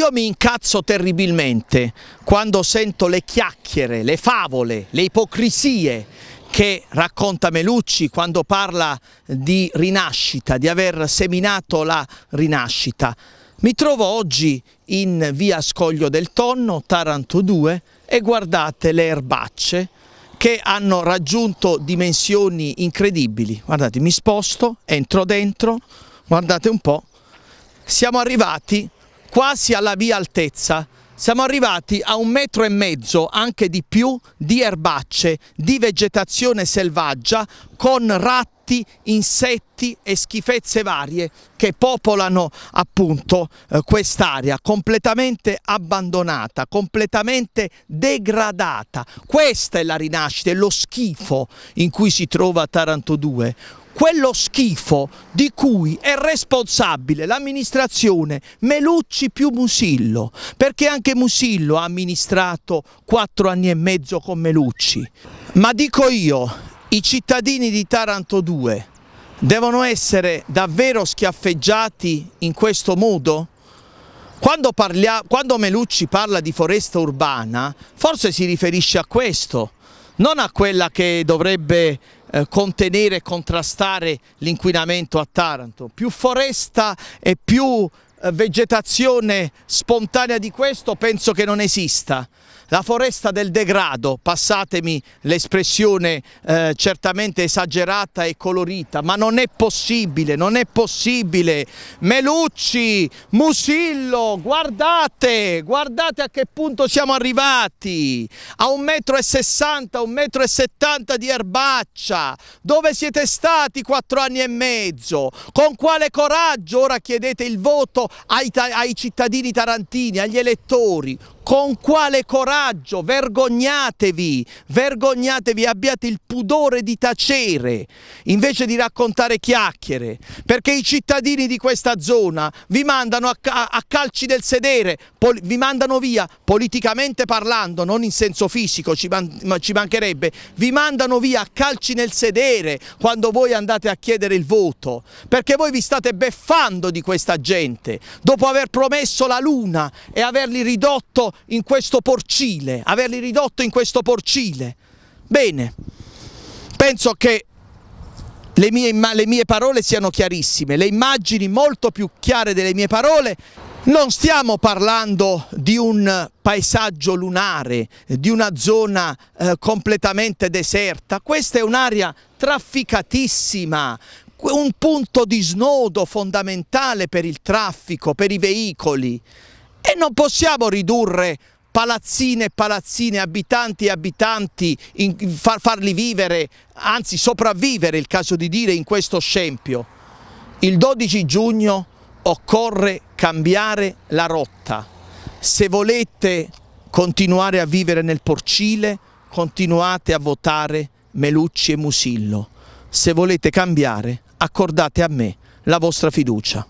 Io mi incazzo terribilmente quando sento le chiacchiere, le favole, le ipocrisie che racconta Melucci quando parla di rinascita, di aver seminato la rinascita. Mi trovo oggi in via Scoglio del Tonno, Taranto 2, e guardate le erbacce che hanno raggiunto dimensioni incredibili. Guardate, mi sposto, entro dentro, guardate un po', siamo arrivati quasi alla via altezza. Siamo arrivati a un metro e mezzo, anche di più, di erbacce, di vegetazione selvaggia con ratti, insetti e schifezze varie che popolano appunto eh, quest'area completamente abbandonata, completamente degradata. Questa è la rinascita, è lo schifo in cui si trova Taranto 2 quello schifo di cui è responsabile l'amministrazione Melucci più Musillo, perché anche Musillo ha amministrato quattro anni e mezzo con Melucci. Ma dico io, i cittadini di Taranto 2 devono essere davvero schiaffeggiati in questo modo? Quando, parlia, quando Melucci parla di foresta urbana, forse si riferisce a questo, non a quella che dovrebbe eh, contenere e contrastare l'inquinamento a Taranto. Più foresta e più eh, vegetazione spontanea di questo penso che non esista. La foresta del degrado, passatemi l'espressione eh, certamente esagerata e colorita, ma non è possibile, non è possibile. Melucci, Musillo, guardate, guardate a che punto siamo arrivati. A un metro e sessanta, un metro e settanta di erbaccia. Dove siete stati quattro anni e mezzo? Con quale coraggio ora chiedete il voto ai, ai cittadini tarantini, agli elettori, con quale coraggio? Vergognatevi, vergognatevi, abbiate il pudore di tacere invece di raccontare chiacchiere, perché i cittadini di questa zona vi mandano a, a calci del sedere, vi mandano via politicamente parlando, non in senso fisico, ci, man ma ci mancherebbe, vi mandano via a calci nel sedere quando voi andate a chiedere il voto, perché voi vi state beffando di questa gente, dopo aver promesso la luna e averli ridotto in questo porcile, averli ridotto in questo porcile. Bene, penso che le mie, le mie, parole siano chiarissime, le immagini molto più chiare delle mie parole. Non stiamo parlando di un paesaggio lunare, di una zona eh, completamente deserta, questa è un'area trafficatissima, un punto di snodo fondamentale per il traffico, per i veicoli. E non possiamo ridurre palazzine e palazzine, abitanti e abitanti, in, far, farli vivere, anzi sopravvivere, il caso di dire, in questo scempio. Il 12 giugno occorre cambiare la rotta. Se volete continuare a vivere nel Porcile, continuate a votare Melucci e Musillo. Se volete cambiare, accordate a me la vostra fiducia.